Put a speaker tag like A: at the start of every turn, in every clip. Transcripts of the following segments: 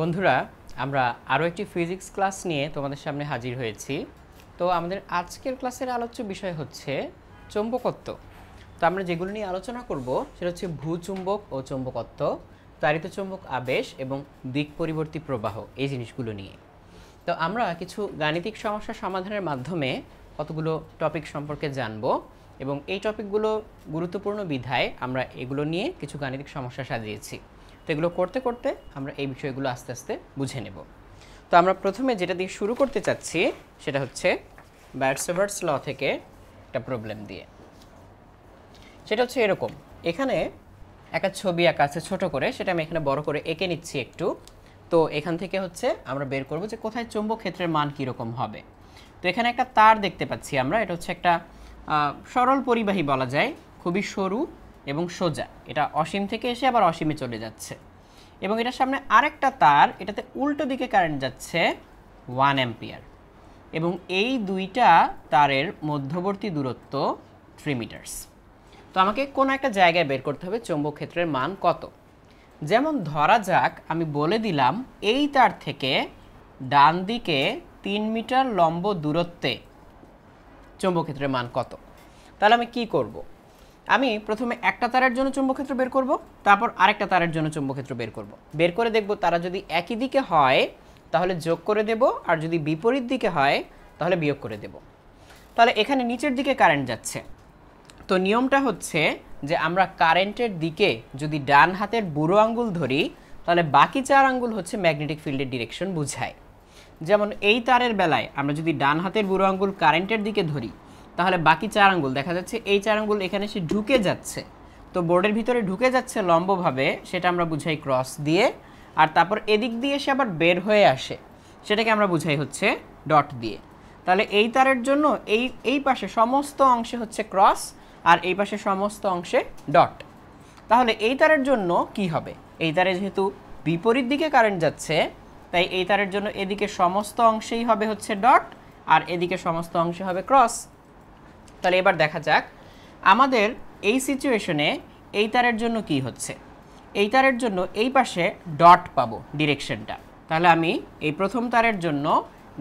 A: বন্ধুরা আমরা আরও একটি ফিজিক্স ক্লাস নিয়ে তোমাদের সামনে হাজির হয়েছি তো আমাদের আজকের ক্লাসের আলোচ্য বিষয় হচ্ছে চৌম্বকত্ব তো আমরা যেগুলো নিয়ে আলোচনা করব সেটা হচ্ছে ভূচুম্বক ও চৌম্বকত্ব তারিত চুম্বক আবেশ এবং দিক পরিবর্তী প্রবাহ এই জিনিসগুলো নিয়ে তো আমরা কিছু গাণিতিক সমস্যা সমাধানের মাধ্যমে কতগুলো টপিক সম্পর্কে জানব এবং এই টপিকগুলো গুরুত্বপূর্ণ বিধায় আমরা এগুলো নিয়ে কিছু গাণিতিক সমস্যা সাজিয়েছি তো এগুলো করতে করতে আমরা এই বিষয়গুলো আস্তে আস্তে বুঝে নেব তো আমরা প্রথমে যেটা দিয়ে শুরু করতে চাচ্ছি সেটা হচ্ছে ব্যাটসেভার্স ল থেকে একটা প্রবলেম দিয়ে সেটা হচ্ছে এরকম এখানে একটা ছবি আঁকা আছে ছোট করে সেটা আমি এখানে বড় করে এঁকে নিচ্ছি একটু তো এখান থেকে হচ্ছে আমরা বের করব যে কোথায় চৌম্বক ক্ষেত্রের মান কীরকম হবে তো এখানে একটা তার দেখতে পাচ্ছি আমরা এটা হচ্ছে একটা সরল পরিবাহী বলা যায় খুবই সরু এবং সোজা এটা অসীম থেকে এসে আবার অসীমে চলে যাচ্ছে এবং এটার সামনে আরেকটা তার এটাতে উল্টো দিকে কারেন্ট যাচ্ছে ওয়ান অ্যাম্পিয়ার এবং এই দুইটা তারের মধ্যবর্তী দূরত্ব থ্রি মিটার্স তো আমাকে কোনো একটা জায়গায় বের করতে হবে চৌম্বক ক্ষেত্রের মান কত যেমন ধরা যাক আমি বলে দিলাম এই তার থেকে ডান দিকে তিন মিটার লম্ব দূরত্বে চৌম্বক ক্ষেত্রের মান কত তাহলে আমি কি করবো আমি প্রথমে একটা তারের জন্য চুম্বকক্ষেত্র বের করব তারপর আরেকটা তারের জন্য চুম্বকক্ষেত্র বের করব বের করে দেখব তারা যদি একই দিকে হয় তাহলে যোগ করে দেব আর যদি বিপরীত দিকে হয় তাহলে বিয়োগ করে দেব তাহলে এখানে নিচের দিকে কারেন্ট যাচ্ছে তো নিয়মটা হচ্ছে যে আমরা কারেন্টের দিকে যদি ডান হাতের বুড়ো আঙ্গুল ধরি তাহলে বাকি চার আঙ্গুল হচ্ছে ম্যাগনেটিক ফিল্ডের ডিরেকশন বুঝায় যেমন এই তারের বেলায় আমরা যদি ডান হাতের বুড়ো আঙ্গুল কারেন্টের দিকে ধরি তাহলে বাকি চার আঙ্গুল দেখা যাচ্ছে এই চার আঙ্গুল এখানে সে ঢুকে যাচ্ছে তো বোর্ডের ভিতরে ঢুকে যাচ্ছে লম্বভাবে সেটা আমরা বুঝাই ক্রস দিয়ে আর তারপর এদিক দিয়ে সে আবার বের হয়ে আসে সেটাকে আমরা বুঝাই হচ্ছে ডট দিয়ে তাহলে এই তারের জন্য এই এই পাশে সমস্ত অংশে হচ্ছে ক্রস আর এই পাশে সমস্ত অংশে ডট তাহলে এই তারের জন্য কি হবে এই তারে যেহেতু বিপরীত দিকে কারেন্ট যাচ্ছে তাই এই তারের জন্য এদিকে সমস্ত অংশেই হবে হচ্ছে ডট আর এদিকে সমস্ত অংশে হবে ক্রস তাহলে এবার দেখা যাক আমাদের এই সিচুয়েশনে এই তারের জন্য কি হচ্ছে এই তারের জন্য এই পাশে ডট পাবো ডিরেকশনটা তাহলে আমি এই প্রথম তারের জন্য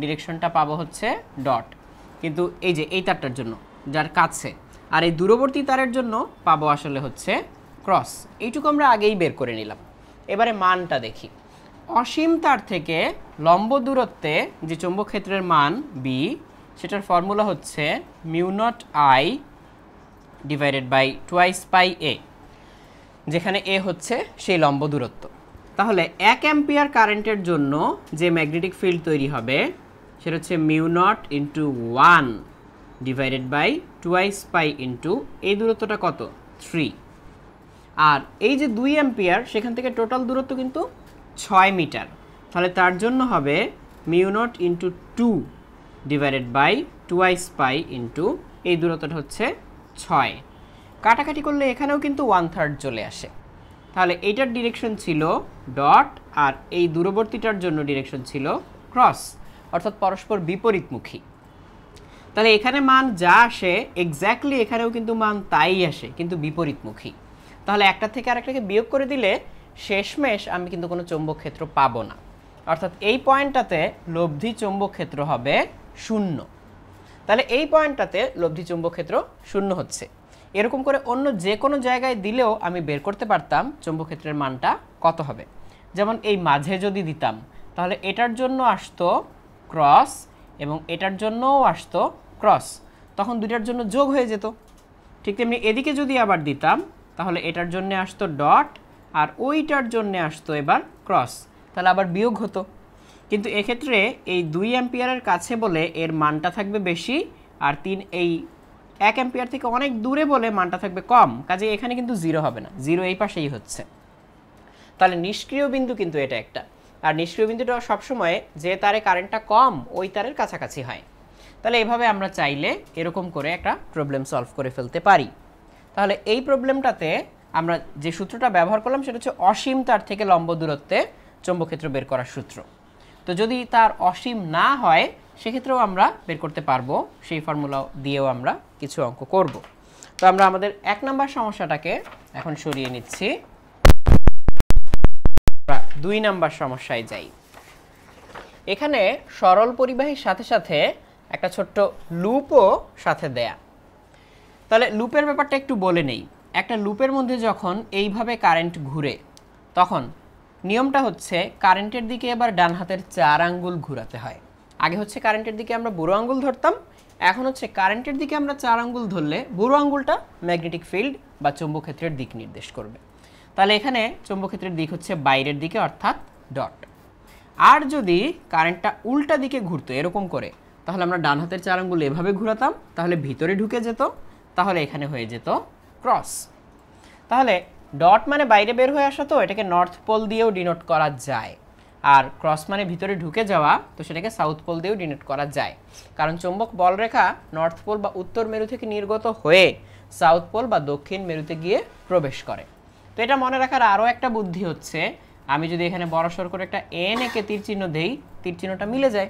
A: ডিরেকশনটা পাবো হচ্ছে ডট কিন্তু এই যে এই তারটার জন্য যার কাছে আর এই দূরবর্তী তারের জন্য পাবো আসলে হচ্ছে ক্রস এইটুকু আমরা আগেই বের করে নিলাম এবারে মানটা দেখি অসীম তার থেকে লম্ব দূরত্বে যে চৌম্বক ক্ষেত্রের মান বি সেটার ফর্মুলা হচ্ছে mu nought I divided by twice pi A যেখানে এ হচ্ছে সেই লম্ব দূরত্ব তাহলে এক অ্যাম্পিয়ার কারেন্টের জন্য যে ম্যাগনেটিক ফিল্ড তৈরি হবে সেটা হচ্ছে mu nought into one divided by twice pi into এই দূরত্বটা কত থ্রি আর এই যে দুই অ্যাম্পিয়ার সেখান থেকে টোটাল দূরত্ব কিন্তু ছয় মিটার তাহলে তার জন্য হবে mu nought into two divided by twice pi into এই দূরত্বটা হচ্ছে ছয় কাটাকাটি করলে এখানেও কিন্তু ওয়ান থার্ড চলে আসে তাহলে এইটার ডিরেকশন ছিল ডট আর এই দূরবর্তীটার জন্য ডিরেকশন ছিল ক্রস অর্থাৎ পরস্পর বিপরীতমুখী তাহলে এখানে মান যা আসে এক্স্যাক্টলি এখানেও কিন্তু মান তাই আসে কিন্তু বিপরীতমুখী তাহলে একটা থেকে আরেকটাকে বিয়োগ করে দিলে শেষমেশ আমি কিন্তু কোনো চৌম্বক ক্ষেত্র পাবো না অর্থাৎ এই পয়েন্টটাতে লব্ধি চৌম্বক ক্ষেত্র হবে শূন্য তাহলে এই পয়েন্টটাতে লব্ধি চুম্বক ক্ষেত্র শূন্য হচ্ছে এরকম করে অন্য যে কোনো জায়গায় দিলেও আমি বের করতে পারতাম চুম্বক্ষেত্রের মানটা কত হবে যেমন এই মাঝে যদি দিতাম তাহলে এটার জন্য আসতো ক্রস এবং এটার জন্যও আসতো ক্রস তখন দুইটার জন্য যোগ হয়ে যেত ঠিক তেমনি এদিকে যদি আবার দিতাম তাহলে এটার জন্য আসতো ডট আর ওইটার জন্য আসতো এবার ক্রস তাহলে আবার বিয়োগ হতো কিন্তু এক্ষেত্রে এই দুই অ্যাম্পিয়ারের কাছে বলে এর মানটা থাকবে বেশি আর তিন এই এক অ্যাম্পিয়ার থেকে অনেক দূরে বলে মানটা থাকবে কম কাজে এখানে কিন্তু জিরো হবে না জিরো এই পাশেই হচ্ছে তাহলে নিষ্ক্রিয় বিন্দু কিন্তু এটা একটা আর নিষ্ক্রিয় বিন্দুটা সবসময় যে তারে কারেন্টটা কম ওই তারের কাছাকাছি হয় তাহলে এভাবে আমরা চাইলে এরকম করে একটা প্রবলেম সলভ করে ফেলতে পারি তাহলে এই প্রবলেমটাতে আমরা যে সূত্রটা ব্যবহার করলাম সেটা হচ্ছে অসীম তার থেকে লম্ব দূরত্বে চৌম্বক্ষেত্র বের করার সূত্র তো যদি তার অসীম না হয় সেক্ষেত্রেও আমরা বের করতে পারবো সেই ফর্মুলা দিয়েও আমরা কিছু অঙ্ক করব তো আমরা আমাদের এক নম্বর সমস্যাটাকে এখন সরিয়ে নিচ্ছি দুই নাম্বার সমস্যায় যাই এখানে সরল পরিবাহীর সাথে সাথে একটা ছোট্ট লুপও সাথে দেয়া তাহলে লুপের ব্যাপারটা একটু বলে নেই একটা লুপের মধ্যে যখন এইভাবে কারেন্ট ঘুরে তখন নিয়মটা হচ্ছে কারেন্টের দিকে এবার ডান হাতের চার আঙ্গুল ঘুরাতে হয় আগে হচ্ছে কারেন্টের দিকে আমরা বুড়ো আঙ্গুল ধরতাম এখন হচ্ছে কারেন্টের দিকে আমরা চার আঙ্গুল ধরলে বুড়ো আঙ্গুলটা ম্যাগনেটিক ফিল্ড বা চুম্বক্ষেত্রের দিক নির্দেশ করবে তাহলে এখানে চুম্বক্ষেত্রের দিক হচ্ছে বাইরের দিকে অর্থাৎ ডট আর যদি কারেন্টটা উল্টা দিকে ঘুরতো এরকম করে তাহলে আমরা ডান হাতের চার আঙ্গুল এভাবে ঘুরাতাম তাহলে ভিতরে ঢুকে যেত তাহলে এখানে হয়ে যেত ক্রস তাহলে ডট মানে বাইরে বের হয়ে আসা তো এটাকে নর্থ পোল দিয়েও ডিনোট করা যায় আর ক্রস মানে ভিতরে ঢুকে যাওয়া তো সেটাকে সাউথ পোল দিয়েও ডিনোট করা যায় কারণ বল বলরেখা নর্থ পোল বা উত্তর মেরু থেকে নির্গত হয়ে সাউথ পোল বা দক্ষিণ মেরুতে গিয়ে প্রবেশ করে তো এটা মনে রাখার আরও একটা বুদ্ধি হচ্ছে আমি যদি এখানে বড়সড় করে একটা এন একে তীর চিহ্ন দেই তীর চিহ্নটা মিলে যায়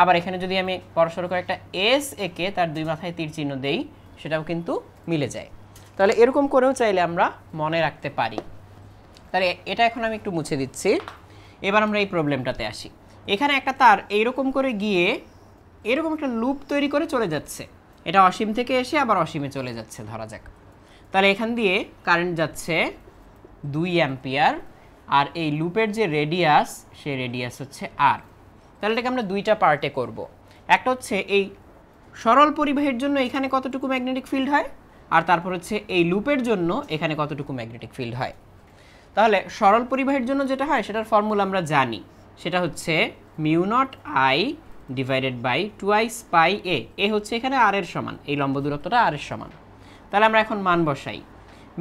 A: আবার এখানে যদি আমি বড়সড় করে একটা এস একে তার দুই মাথায় তীর চিহ্ন দেই সেটাও কিন্তু মিলে যায় তাহলে এরকম করেও চাইলে আমরা মনে রাখতে পারি তাহলে এটা এখন আমি একটু মুছে দিচ্ছি এবার আমরা এই প্রবলেমটাতে আসি এখানে একটা তার এইরকম করে গিয়ে এরকম একটা লুপ তৈরি করে চলে যাচ্ছে এটা অসীম থেকে এসে আবার অসীমে চলে যাচ্ছে ধরা যাক তাহলে এখান দিয়ে কারেন্ট যাচ্ছে দুই অ্যাম্পিয়ার আর এই লুপের যে রেডিয়াস সে রেডিয়াস হচ্ছে আর তাহলে এটাকে আমরা দুইটা পার্টে করব একটা হচ্ছে এই সরল পরিবাহের জন্য এখানে কতটুকু ম্যাগনেটিক ফিল্ড হয় আর তারপর হচ্ছে এই লুপের জন্য এখানে কতটুকু ম্যাগনেটিক ফিল্ড হয় তাহলে সরল পরিবাহীর জন্য যেটা হয় সেটার ফর্মুলা আমরা জানি সেটা হচ্ছে mu nought I divided by twice pi A A হচ্ছে এখানে আর এর সমান এই লম্ব দূরত্বটা আর এর সমান তাহলে আমরা এখন মান বসাই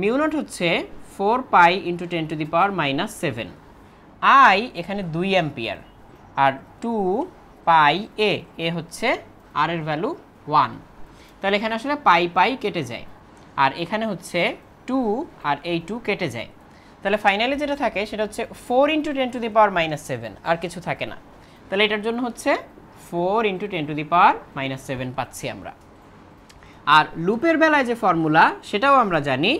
A: মিউ নট হচ্ছে four pi into ten to the power minus seven I এখানে দুই ampere R two pi A A হচ্ছে আর এর ভ্যালু ওয়ান তাহলে এখানে আসলে পাই পাই কেটে যায় আর এখানে হচ্ছে টু আর এই টু কেটে যায় তাহলে ফাইনালি যেটা থাকে সেটা হচ্ছে four into ten to the power minus seven আর কিছু থাকে না তাহলে এটার জন্য হচ্ছে four into ten to the power minus seven পাচ্ছি আমরা আর লুপের বেলায় যে ফর্মুলা সেটাও আমরা জানি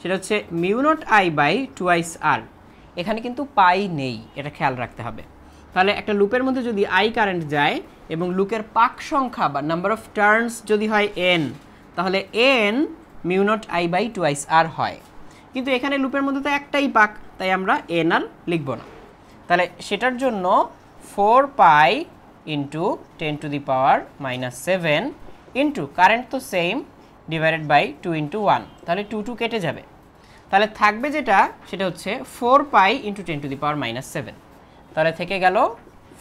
A: সেটা হচ্ছে mu nought I by twice আর এখানে কিন্তু পাই নেই এটা খেয়াল রাখতে হবে তাহলে একটা লুপের মধ্যে যদি আই কারেন্ট যায় এবং লুপের পাক সংখ্যা বা নাম্বার অফ টার্নস যদি হয় এন তাহলে N mu nought I by twice আর হয় কিন্তু এখানে লুপের মধ্যে তো একটাই পাক তাই আমরা এন আর লিখব না তাহলে সেটার জন্য four pi into ten to the power minus seven into current তো same divided by two into one তাহলে টু টু কেটে যাবে তাহলে থাকবে যেটা সেটা হচ্ছে four pi into ten to the power minus seven তাহলে থেকে গেল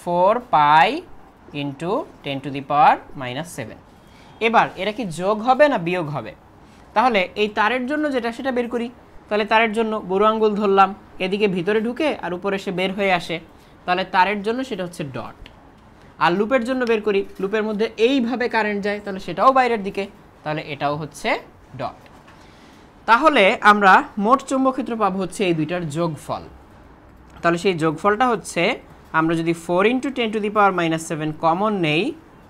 A: four pi into ten to the power minus seven এবার এটা কি যোগ হবে না বিয়োগ হবে তাহলে এই তারের জন্য যেটা সেটা বের করি তাহলে তারের জন্য বড় আঙ্গুল ধরলাম এদিকে ভিতরে ঢুকে আর উপরে সে বের হয়ে আসে তাহলে তারের জন্য সেটা হচ্ছে ডট আর লুপের জন্য বের করি লুপের মধ্যে এইভাবে কারেন্ট যায় তাহলে সেটাও বাইরের দিকে তাহলে এটাও হচ্ছে ডট তাহলে আমরা মোট চুম্বক্ষেত্র পাব হচ্ছে এই দুইটার যোগফল তাহলে সেই যোগফলটা হচ্ছে আমরা যদি four into ten to the power minus seven common নেই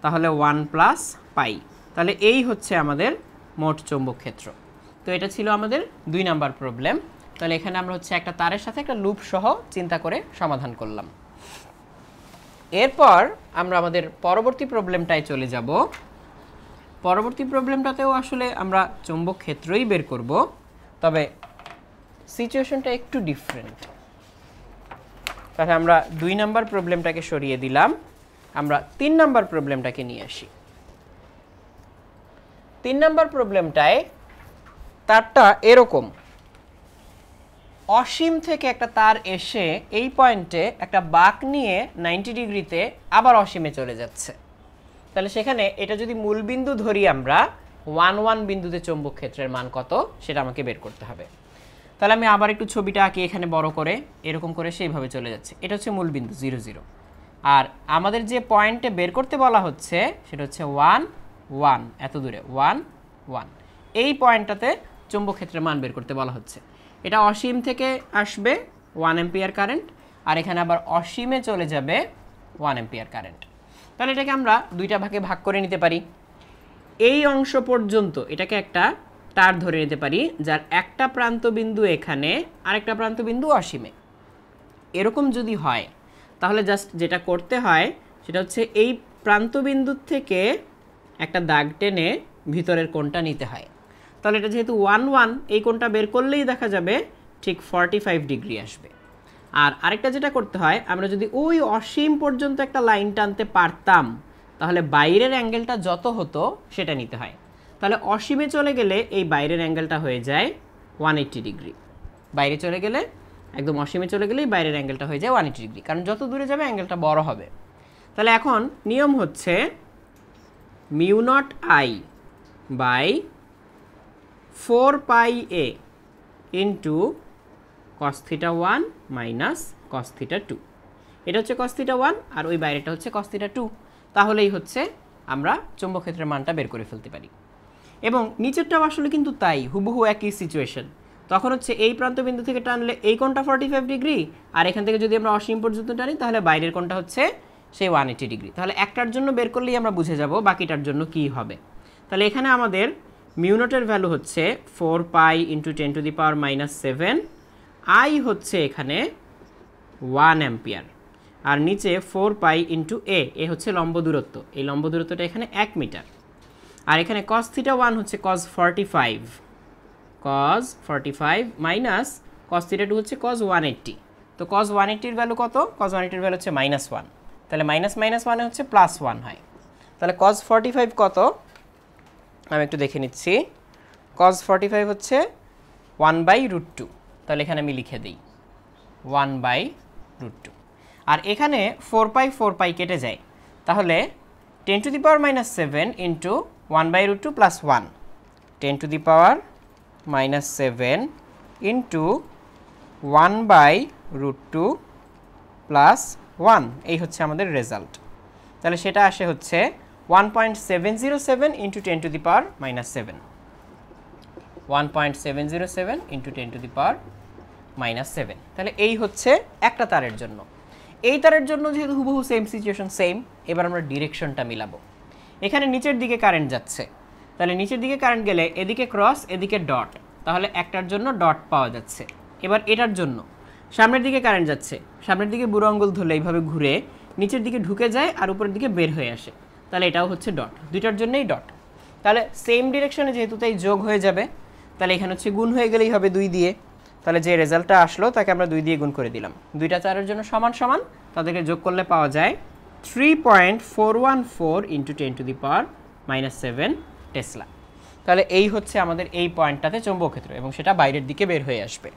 A: তাহলে ওয়ান প্লাস পাই তাহলে এই হচ্ছে আমাদের মোট চৌম্বক ক্ষেত্র তো এটা ছিল আমাদের দুই নাম্বার প্রবলেম তাহলে এখানে আমরা হচ্ছে একটা তারের সাথে একটা লুপ সহ চিন্তা করে সমাধান করলাম এরপর আমরা আমাদের পরবর্তী প্রবলেমটায় চলে যাব পরবর্তী প্রবলেমটাতেও আসলে আমরা চৌম্বক ক্ষেত্রই বের করব তবে সিচুয়েশনটা একটু ডিফারেন্ট তাহলে আমরা দুই নাম্বার প্রবলেমটাকে সরিয়ে দিলাম আমরা তিন নাম্বার প্রবলেমটাকে নিয়ে আসি তিন নম্বর প্রবলেমটায় তারটা এরকম অসীম থেকে একটা তার এসে এই পয়েন্টে একটা বাক নিয়ে নাইনটি ডিগ্রিতে আবার অসীমে চলে যাচ্ছে তাহলে সেখানে এটা যদি মূলবিন্দু ধরি আমরা ওয়ান ওয়ান বিন্দুতে চৌম্বক ক্ষেত্রের মান কত সেটা আমাকে বের করতে হবে তাহলে আমি আবার একটু ছবিটা আঁকি এখানে বড় করে এরকম করে সেইভাবে চলে যাচ্ছে এটা হচ্ছে মূলবিন্দু জিরো জিরো আর আমাদের যে পয়েন্টে বের করতে বলা হচ্ছে সেটা হচ্ছে ওয়ান ওয়ান এত দূরে ওয়ান ওয়ান এই পয়েন্টটাতে চুম্বক ক্ষেত্রের মান বের করতে বলা হচ্ছে এটা অসীম থেকে আসবে ওয়ান এম্পিয়ার কারেন্ট আর এখানে আবার অসীমে চলে যাবে ওয়ান এম্পিয়ার কারেন্ট তাহলে এটাকে আমরা দুইটা ভাগে ভাগ করে নিতে পারি এই অংশ পর্যন্ত এটাকে একটা তার ধরে নিতে পারি যার একটা প্রান্তবিন্দু এখানে আরেকটা প্রান্তবিন্দু অসীমে এরকম যদি হয় তাহলে জাস্ট যেটা করতে হয় সেটা হচ্ছে এই প্রান্তবিন্দুর থেকে একটা দাগ টেনে ভিতরের কোনটা নিতে হয় তাহলে এটা যেহেতু ওয়ান ওয়ান এই কোনটা বের করলেই দেখা যাবে ঠিক ফর্টি ফাইভ ডিগ্রি আসবে আর আরেকটা যেটা করতে হয় আমরা যদি ওই অসীম পর্যন্ত একটা লাইন টানতে পারতাম তাহলে বাইরের অ্যাঙ্গেলটা যত হতো সেটা নিতে হয় তাহলে অসীমে চলে গেলে এই বাইরের অ্যাঙ্গেলটা হয়ে যায় ওয়ান এইট্টি ডিগ্রি বাইরে চলে গেলে একদম অসীমে চলে গেলেই বাইরের অ্যাঙ্গেলটা হয়ে যায় ওয়ান এইট্টি ডিগ্রি কারণ যত দূরে যাবে অ্যাঙ্গেলটা বড় হবে তাহলে এখন নিয়ম হচ্ছে mu naught i by 4 pi a into cos theta 1 minus cos theta 2 এটা হচ্ছে cos theta 1 আর ওই বাইরেটা হচ্ছে cos theta 2 তাহলেই হচ্ছে আমরা চৌম্বক ক্ষেত্রের মানটা বের করে ফেলতে পারি এবং নিচেরটাও আসলে কিন্তু তাই হুবহু একই সিচুয়েশন তখন হচ্ছে এই প্রান্ত বিন্দু থেকে টানলে এই কোণটা ফর্টি ফাইভ ডিগ্রি আর এখান থেকে যদি আমরা অসীম পর্যন্ত টানি তাহলে বাইরের কোণটা হচ্ছে সেই ওয়ান এইটি ডিগ্রি তাহলে একটার জন্য বের করলেই আমরা বুঝে যাব বাকিটার জন্য কি হবে তাহলে এখানে আমাদের মিউনটের ভ্যালু হচ্ছে four pi into ten to the power minus seven I হচ্ছে এখানে ওয়ান অ্যাম্পিয়ার আর নিচে four pi into A A হচ্ছে লম্ব দূরত্ব এই লম্ব দূরত্বটা এখানে এক মিটার আর এখানে কস থিটা ওয়ান হচ্ছে cos forty five cos forty five minus cos theta two হচ্ছে কস ওয়ান এইট্টি তো কস ওয়ান এইট্টির ভ্যালু কত কস ওয়ান এইট্টির ভ্যালু হচ্ছে মাইনাস ওয়ান তাহলে মাইনাস মাইনাস মানে হচ্ছে প্লাস ওয়ান হয় তাহলে কজ ফর্টি ফাইভ কত আমি একটু দেখে নিচ্ছি কজ ফর্টি ফাইভ হচ্ছে ওয়ান বাই রুট টু তাহলে এখানে আমি লিখে দিই ওয়ান বাই রুট টু আর এখানে ফোর পাই ফোর পাই কেটে যায় তাহলে ten to the power minus seven into one by root two plus one ten to the power minus seven into one by root two plus one এই হচ্ছে আমাদের result তাহলে সেটা আসে হচ্ছে one point seven zero seven into ten to the power minus seven one point seven zero seven into ten to the power minus seven তাহলে এই হচ্ছে একটা তারের জন্য এই তারের জন্য যেহেতু হুবহু সেম সিচুয়েশন সেম এবার আমরা ডিরেকশনটা মিলাবো এখানে নিচের দিকে কারেন্ট যাচ্ছে তাহলে নিচের দিকে কারেন্ট গেলে এদিকে ক্রস এদিকে ডট তাহলে একটার জন্য ডট পাওয়া যাচ্ছে এবার এটার জন্য সামনের দিকে কারেন্ট যাচ্ছে সামনের দিকে বুড়ো আঙ্গুল ধরলে এইভাবে ঘুরে নিচের দিকে ঢুকে যায় আর উপরের দিকে বের হয়ে আসে তাহলে এটাও হচ্ছে ডট দুইটার জন্যই ডট তাহলে সেম ডিরেকশনে যেহেতু তাই যোগ হয়ে যাবে তাহলে এখানে হচ্ছে গুণ হয়ে গেলেই হবে দুই দিয়ে তাহলে যে রেজাল্টটা আসলো তাকে আমরা দুই দিয়ে গুণ করে দিলাম দুইটা চারের জন্য সমান সমান তাদেরকে যোগ করলে পাওয়া যায় three point four one four into ten to the power minus seven tesla তাহলে এই হচ্ছে আমাদের এই পয়েন্টটাতে চৌম্বক ক্ষেত্র এবং সেটা বাইরের দিকে বের হয়ে আসবে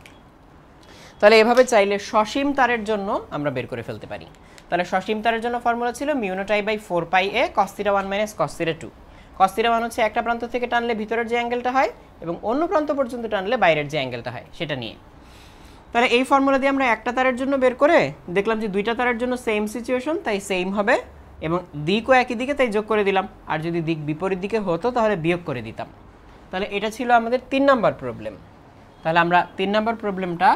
A: তাহলে এভাবে চাইলে সসীম তারের জন্য আমরা বের করে ফেলতে পারি তাহলে সসীম তারের জন্য ফর্মুলা ছিল mu nought I by four pi A cos theta one minus cos theta two cos theta one হচ্ছে একটা প্রান্ত থেকে টানলে ভিতরের যে অ্যাঙ্গেলটা হয় এবং অন্য প্রান্ত পর্যন্ত টানলে বাইরের যে অ্যাঙ্গেলটা হয় সেটা নিয়ে তাহলে এই ফর্মুলা দিয়ে আমরা একটা তারের জন্য বের করে দেখলাম যে দুইটা তারের জন্য সেম সিচুয়েশন তাই সেম হবে এবং দিকও একই দিকে তাই যোগ করে দিলাম আর যদি দিক বিপরীত দিকে হতো তাহলে বিয়োগ করে দিতাম তাহলে এটা ছিল আমাদের তিন নাম্বার প্রবলেম তাহলে আমরা তিন নাম্বার প্রবলেমটা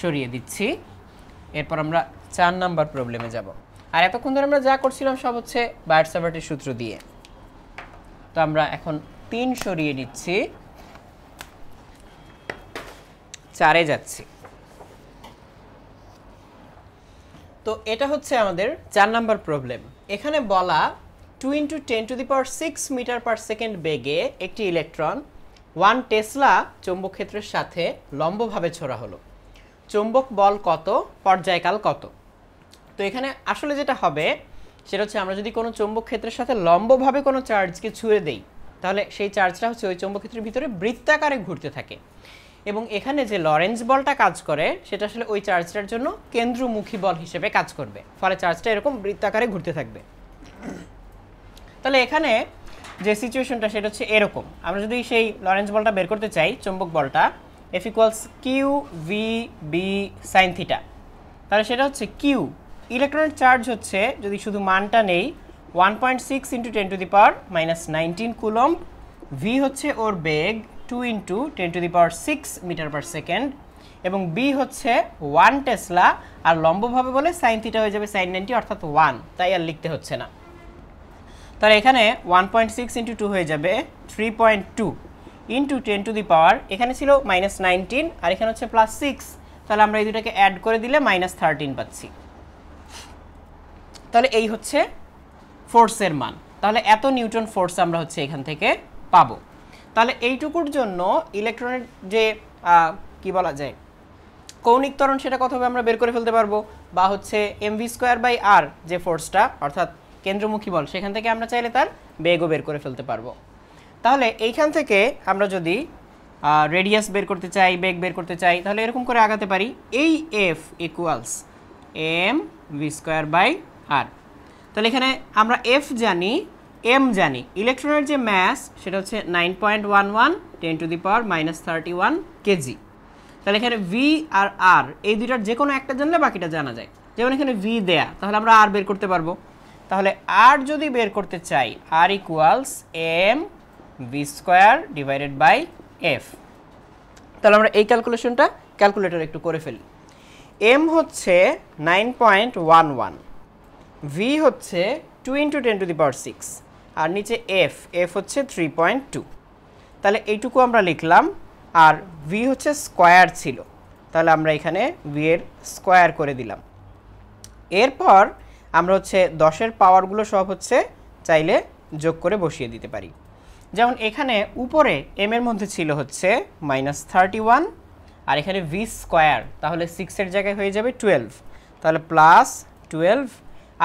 A: সরিয়ে দিচ্ছি এরপর আমরা চার নাম্বার প্রবলেমে যাব আর এতক্ষণ ধরে আমরা যা করছিলাম সব হচ্ছে বায়ার সাভার্টের সূত্র দিয়ে তো আমরা এখন তিন সরিয়ে নিচ্ছি চারে যাচ্ছি তো এটা হচ্ছে আমাদের চার নাম্বার প্রবলেম এখানে বলা two into ten to the power six metre per second বেগে একটি ইলেকট্রন ওয়ান টেসলা চৌম্বক ক্ষেত্রের সাথে লম্বভাবে ছোড়া হলো চুম্বক বল কত পর্যায়কাল কত তো এখানে আসলে যেটা হবে সেটা হচ্ছে আমরা যদি কোনো চৌম্বক ক্ষেত্রের সাথে লম্বভাবে কোনো চার্জকে ছুঁড়ে দেই তাহলে সেই চার্জটা হচ্ছে ওই চৌম্বক ক্ষেত্রের ভিতরে বৃত্তাকারে ঘুরতে থাকে এবং এখানে যে লরেন্স বলটা কাজ করে সেটা আসলে ওই চার্জটার জন্য কেন্দ্রমুখী বল হিসেবে কাজ করবে ফলে চার্জটা এরকম বৃত্তাকারে ঘুরতে থাকবে তাহলে এখানে যে সিচুয়েশনটা সেটা হচ্ছে এরকম আমরা যদি সেই লরেন্স বলটা বের করতে চাই চৌম্বক বলটা F equals Q V B sine theta তাহলে সেটা হচ্ছে কিউ ইলেকট্রনের চার্জ হচ্ছে যদি শুধু মানটা নেই one point six into ten to the power minus nineteen coulomb V হচ্ছে ওর বেগ two into ten to the power six metre per second এবং বি হচ্ছে ওয়ান টেসলা আর লম্বভাবে বলে সাইন থিটা হয়ে যাবে সাইন নাইনটি অর্থাৎ ওয়ান তাই আর লিখতে হচ্ছে না তাহলে এখানে one point six into two হয়ে যাবে three point two into ten to the power এখানে ছিল মাইনাস নাইনটিন আর এখানে হচ্ছে প্লাস সিক্স তাহলে আমরা এই দুটাকে অ্যাড করে দিলে মাইনাস থার্টিন পাচ্ছি তাহলে এই হচ্ছে ফোর্সের মান তাহলে এত নিউটন ফোর্স আমরা হচ্ছে এখান থেকে পাবো তাহলে এইটুকুর জন্য ইলেকট্রনের যে কি বলা যায় কৌণিক ত্বরণ সেটা কথাভাবে আমরা বের করে ফেলতে পারবো বা হচ্ছে এমভি স্কোয়ার বাই আর যে ফোর্সটা অর্থাৎ কেন্দ্রমুখী বল সেখান থেকে আমরা চাইলে তার বেগও বের করে ফেলতে পারবো তাহলে এইখান থেকে আমরা যদি রেডিয়াস বের করতে চাই বেগ বের করতে চাই তাহলে এরকম করে আগাতে পারি এই F equals M V square by R তাহলে এখানে আমরা এফ জানি এম জানি ইলেকট্রনের যে ম্যাস সেটা হচ্ছে nine point one one ten to the power minus thirty one KG তাহলে এখানে ভি আর আর এই দুইটার যে কোনো একটা জানলে বাকিটা জানা যায় যেমন এখানে ভি দেয়া তাহলে আমরা আর বের করতে পারবো তাহলে আর যদি বের করতে চাই R equals M B square divided by F তাহলে আমরা এই ক্যালকুলেশনটা ক্যালকুলেটর একটু করে ফেলি এম হচ্ছে nine point one one V হচ্ছে two into ten to the power six আর নিচে এফ এফ হচ্ছে থ্রি পয়েন্ট টু তাহলে এইটুকু আমরা লিখলাম আর ভি হচ্ছে স্কোয়ার ছিল তাহলে আমরা এখানে ভি এর স্কোয়ার করে দিলাম এরপর আমরা হচ্ছে দশের পাওয়ারগুলো সব হচ্ছে চাইলে যোগ করে বসিয়ে দিতে পারি যেমন এখানে উপরে এম এর মধ্যে ছিল হচ্ছে মাইনাস থার্টি ওয়ান আর এখানে ভি স্কোয়ার তাহলে সিক্সের জায়গায় হয়ে যাবে টুয়েলভ তাহলে প্লাস টুয়েলভ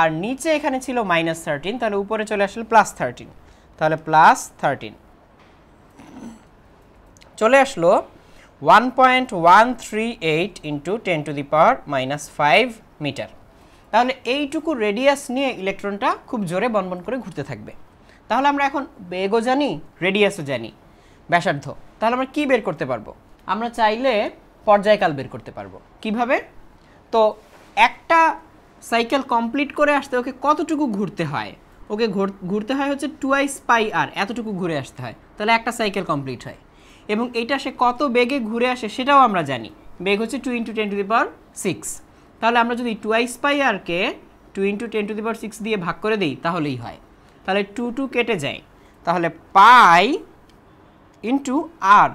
A: আর নিচে এখানে ছিল মাইনাস থার্টিন তাহলে উপরে চলে আসলে প্লাস থার্টিন তাহলে প্লাস থার্টিন চলে আসলো one point one three eight into ten to the power minus five metre তাহলে এইটুকু রেডিয়াস নিয়ে ইলেকট্রনটা খুব জোরে বনবন করে ঘুরতে থাকবে তাহলে আমরা এখন বেগও জানি রেডিয়াসও জানি ব্যাসার্ধ তাহলে আমরা কি বের করতে পারবো আমরা চাইলে পর্যায়কাল বের করতে পারবো কিভাবে তো একটা সাইকেল কমপ্লিট করে আসতে ওকে কতটুকু ঘুরতে হয় ওকে ঘুরতে হয় হচ্ছে টুয়াইস পাই আর এতটুকু ঘুরে আসতে হয় তাহলে একটা সাইকেল কমপ্লিট হয় এবং এটা সে কত বেগে ঘুরে আসে সেটাও আমরা জানি বেগ হচ্ছে two into ten to the power six তাহলে আমরা যদি টুয়াইস পাই আরকে two into ten to the power six দিয়ে ভাগ করে দিই তাহলেই হয় তাহলে টু টু কেটে যায় তাহলে পাই ইন্টু আর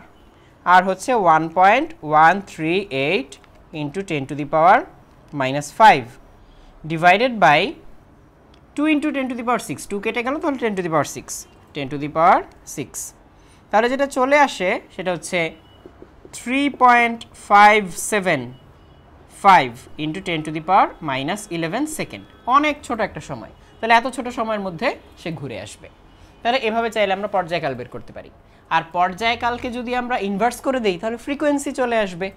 A: আর হচ্ছে one point one three eight into ten to the power minus five divided by two into ten to the power six two কেটে গেল তাহলে ten to the power six ten to the power six তাহলে যেটা চলে আসে সেটা হচ্ছে three point five seven five into ten to the power minus eleven second অনেক ছোট একটা সময় তাহলে এত ছোট সময়ের মধ্যে সে ঘুরে আসবে তাহলে এভাবে চাইলে আমরা পর্যায়কাল বের করতে পারি আর পর্যায়কালকে যদি আমরা ইনভার্স করে দিই তাহলে ফ্রিকোয়েন্সি চলে আসবে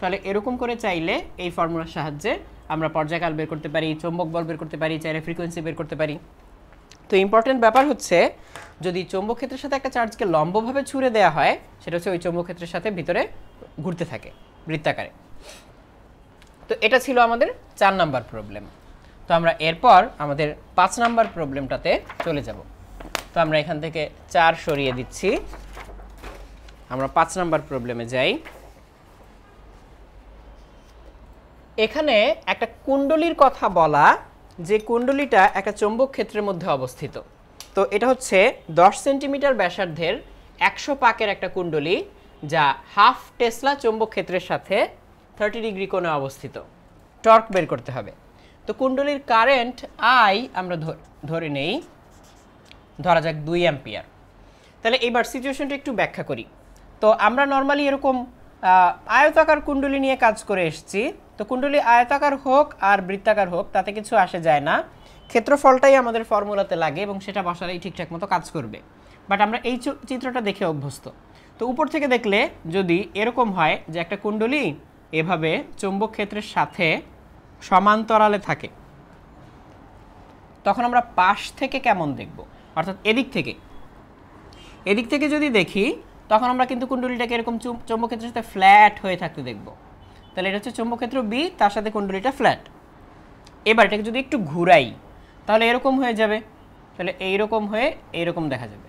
A: তাহলে এরকম করে চাইলে এই ফর্মুলার সাহায্যে আমরা পর্যায়কাল বের করতে পারি চৌম্বক বল বের করতে পারি চাইলে ফ্রিকোয়েন্সি বের করতে পারি তো ইম্পর্টেন্ট ব্যাপার হচ্ছে যদি চৌম্বক ক্ষেত্রের সাথে একটা চার্জকে লম্বভাবে ছুঁড়ে দেওয়া হয় সেটা হচ্ছে ওই চৌম্বক ক্ষেত্রের সাথে ভিতরে ঘুরতে থাকে বৃত্তাকারে তো এটা ছিল আমাদের চার নাম্বার প্রবলেম তো আমরা এরপর আমাদের পাঁচ নাম্বার প্রবলেমটাতে চলে যাব তো আমরা এখান থেকে চার সরিয়ে দিচ্ছি আমরা পাঁচ নাম্বার প্রবলেমে যাই এখানে একটা কুণ্ডলির কথা বলা যে কুণ্ডলিটা একটা চৌম্বক ক্ষেত্রের মধ্যে অবস্থিত তো এটা হচ্ছে দশ সেন্টিমিটার ব্যাসার্ধের একশো পাকের একটা কুণ্ডলি যা হাফ টেসলা চৌম্বক ক্ষেত্রের সাথে থার্টি ডিগ্রি কোণে অবস্থিত টর্ক বের করতে হবে তো কুণ্ডলীর কারেন্ট আই আমরা ধরে নেই ধরা যাক দুই অ্যাম্পিয়ার তাহলে এবার সিচুয়েশনটা একটু ব্যাখ্যা করি তো আমরা নর্মালি এরকম আয়তাকার কুণ্ডলী নিয়ে কাজ করে এসেছি তো কুণ্ডলী আয়তাকার হোক আর বৃত্তাকার হোক তাতে কিছু আসে যায় না ক্ষেত্রফলটাই আমাদের ফর্মুলাতে লাগে এবং সেটা বসালেই ঠিকঠাক মতো কাজ করবে বাট আমরা এই চিত্রটা দেখে অভ্যস্ত তো উপর থেকে দেখলে যদি এরকম হয় যে একটা কুণ্ডলী এভাবে চৌম্বক ক্ষেত্রের সাথে সমান্তরালে থাকে তখন আমরা পাশ থেকে কেমন দেখব অর্থাৎ এদিক থেকে এদিক থেকে যদি দেখি তখন আমরা কিন্তু কুণ্ডলিটাকে এরকম চৌম্বক্ষেত্রের সাথে ফ্ল্যাট হয়ে থাকতে দেখব তাহলে এটা হচ্ছে চৌম্বক্ষেত্র বি তার সাথে কুণ্ডলিটা ফ্ল্যাট এবার এটাকে যদি একটু ঘুরাই তাহলে এরকম হয়ে যাবে তাহলে এইরকম হয়ে এইরকম দেখা যাবে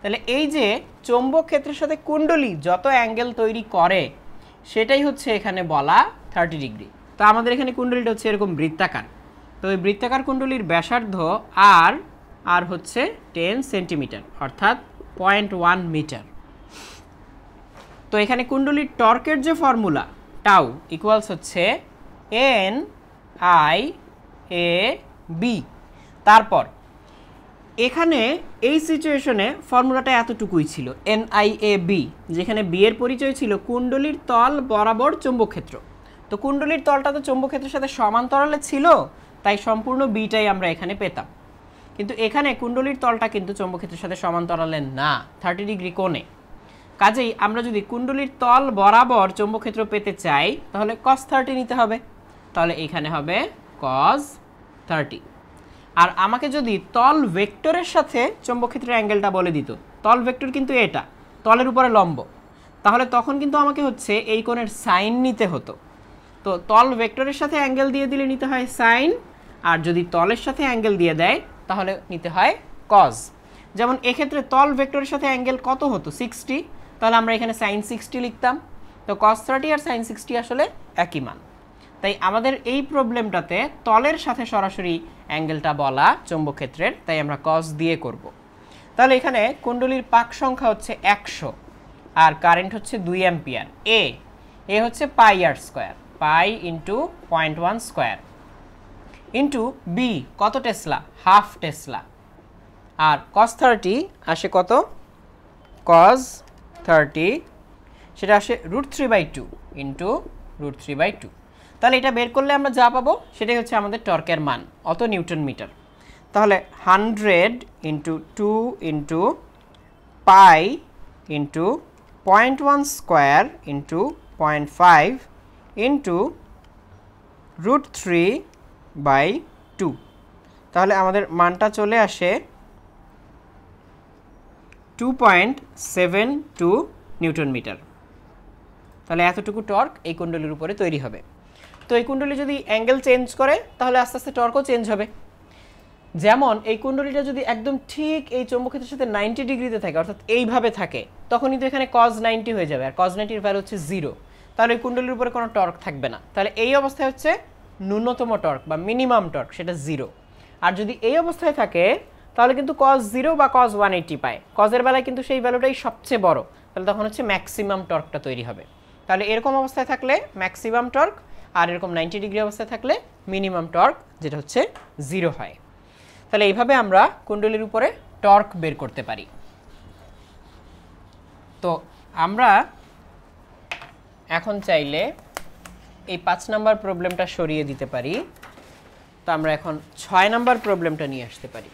A: তাহলে এই যে চৌম্বক ক্ষেত্রের সাথে কুণ্ডলী যত অ্যাঙ্গেল তৈরি করে সেটাই হচ্ছে এখানে বলা থার্টি ডিগ্রি তো আমাদের এখানে কুণ্ডলীটা হচ্ছে এরকম বৃত্তাকার তো এই বৃত্তাকার কুণ্ডলীর ব্যাসার্ধ আর আর হচ্ছে টেন সেন্টিমিটার অর্থাৎ পয়েন্ট ওয়ান মিটার তো এখানে কুণ্ডলীর টর্কের যে ফর্মুলা টাউ ইকুয়ালস হচ্ছে এন আই এ বি তারপর এখানে এই সিচুয়েশনে ফর্মুলাটা এতটুকুই ছিল এনআইএ বি যেখানে বি এর পরিচয় ছিল কুণ্ডলীর তল বরাবর চৌম্বক্ষেত্র তো কুণ্ডলীর তলটা তো চৌম্বক্ষেত্রের সাথে সমান্তরালে ছিল তাই সম্পূর্ণ বিটাই আমরা এখানে পেতাম কিন্তু এখানে কুণ্ডলীর তলটা কিন্তু চৌম্বক্ষেত্রের সাথে সমান্তরালে না থার্টি ডিগ্রি কোণে কাজেই আমরা যদি কুণ্ডলীর তল বরাবর চৌম্বক্ষেত্র পেতে চাই তাহলে কস থার্টি নিতে হবে তাহলে এখানে হবে কস থার্টি আর আমাকে যদি তল ভেক্টরের সাথে চৌম্বকক্ষেত্রের অ্যাঙ্গেলটা বলে দিত তল ভেক্টর কিন্তু এটা তলের উপরে লম্ব তাহলে তখন কিন্তু আমাকে হচ্ছে এই কোণের সাইন নিতে হতো তো তল ভেক্টরের সাথে অ্যাঙ্গেল দিয়ে দিলে নিতে হয় সাইন আর যদি তলের সাথে অ্যাঙ্গেল দিয়ে দেয় তাহলে নিতে হয় কজ যেমন এক্ষেত্রে তল ভেক্টরের সাথে অ্যাঙ্গেল কত হতো সিক্সটি তাহলে আমরা এখানে সাইন সিক্সটি লিখতাম তো কস থার্টি আর সাইন সিক্সটি আসলে একই মান তাই আমাদের এই প্রবলেমটাতে তলের সাথে সরাসরি অ্যাঙ্গেলটা বলা চৌম্বক্ষেত্রের তাই আমরা কস দিয়ে করব। তাহলে এখানে কুণ্ডলীর পাক সংখ্যা হচ্ছে একশো আর কারেন্ট হচ্ছে দুই অ্যাম্পিয়ার এ এ হচ্ছে pi R square pi into point one square into B কত টেসলা হাফ টেসলা আর কস থার্টি আসে কত কজ থার্টি সেটা আসে root three by two into root three by two তাহলে এটা বের করলে আমরা যা পাবো সেটাই হচ্ছে আমাদের টর্কের মান অত নিউটন মিটার তাহলে hundred into two into pi into point one square into point five into root three by two তাহলে আমাদের মানটা চলে আসে two point seven two newton metre তাহলে এতটুকু টর্ক এই কুণ্ডলীর উপরে তৈরি হবে তো এই কুণ্ডলী যদি অ্যাঙ্গেল চেঞ্জ করে তাহলে আস্তে আস্তে টর্কও চেঞ্জ হবে যেমন এই কুণ্ডলীটা যদি একদম ঠিক এই চৌম্বক সাথে নাইনটি ডিগ্রিতে থাকে অর্থাৎ এইভাবে থাকে তখনই তো এখানে কজ নাইনটি হয়ে যাবে আর কজ নাইনটির ভ্যালু হচ্ছে জিরো তাহলে এই কুণ্ডলীর উপরে কোনো টর্ক থাকবে না তাহলে এই অবস্থায় হচ্ছে ন্যূনতম টর্ক বা মিনিমাম টর্ক সেটা জিরো আর যদি এই অবস্থায় থাকে তাহলে কিন্তু কজ জিরো বা কজ ওয়ান এইটি পায় কজের বেলায় কিন্তু সেই ভ্যালুটাই সবচেয়ে বড় তাহলে তখন হচ্ছে ম্যাক্সিমাম টর্কটা তৈরি হবে তাহলে এরকম অবস্থায় থাকলে ম্যাক্সিমাম টর্ক আর এরকম নাইনটি ডিগ্রি অবস্থায় থাকলে মিনিমাম টর্ক যেটা হচ্ছে জিরো হয় তাহলে এইভাবে আমরা কুণ্ডলীর উপরে টর্ক বের করতে পারি তো আমরা এখন চাইলে এই পাঁচ নাম্বার প্রবলেমটা সরিয়ে দিতে পারি তো আমরা এখন ছয় নাম্বার প্রবলেমটা নিয়ে আসতে পারি